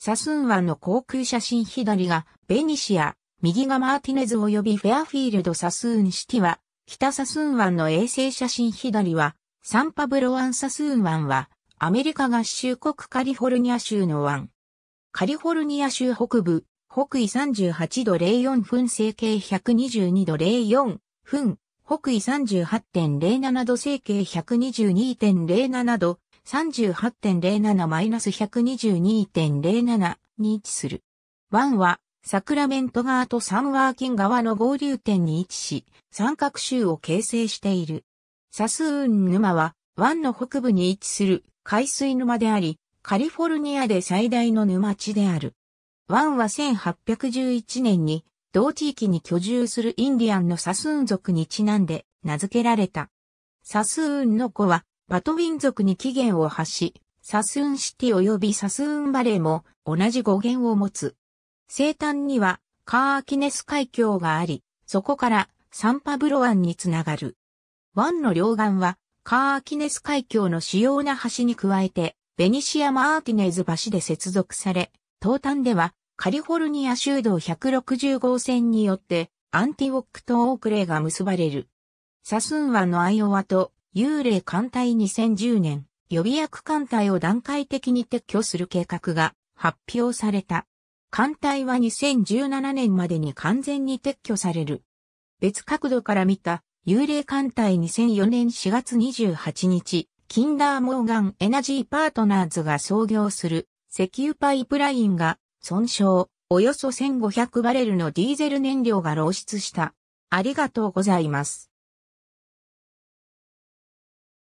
サスーン湾の航空写真左がベニシア、右がマーティネズ及びフェアフィールドサスーンシティは、北サスーン湾の衛星写真左は、サンパブロ湾サスーン湾は、アメリカ合衆国カリフォルニア州の湾。カリフォルニア州北部、北緯38度04分整形122度04分、北緯38.07度整形122.07度、38.07-122.07に位置する。湾は、サクラメント側とサンワーキン側の合流点に位置し、三角州を形成している。サスーン沼は、湾の北部に位置する海水沼であり、カリフォルニアで最大の沼地である。湾は1811年に、同地域に居住するインディアンのサスーン族にちなんで名付けられた。サスーンの子はバトウィン族に起源を発し、サスーンシティ及びサスーンバレーも同じ語源を持つ。西端にはカーアキネス海峡があり、そこからサンパブロ湾につながる。湾の両岸はカーアキネス海峡の主要な橋に加えて、ベニシア・マーティネーズ橋で接続され、東端ではカリフォルニア州道160号線によってアンティウォックとオークレーが結ばれる。サスーン湾のアイオワと幽霊艦隊2010年、予備役艦隊を段階的に撤去する計画が発表された。艦隊は2017年までに完全に撤去される。別角度から見た幽霊艦隊2004年4月28日、キンダーモーガンエナジーパートナーズが創業する石油パイプラインが損傷、およそ1500バレルのディーゼル燃料が漏出した。ありがとうございます。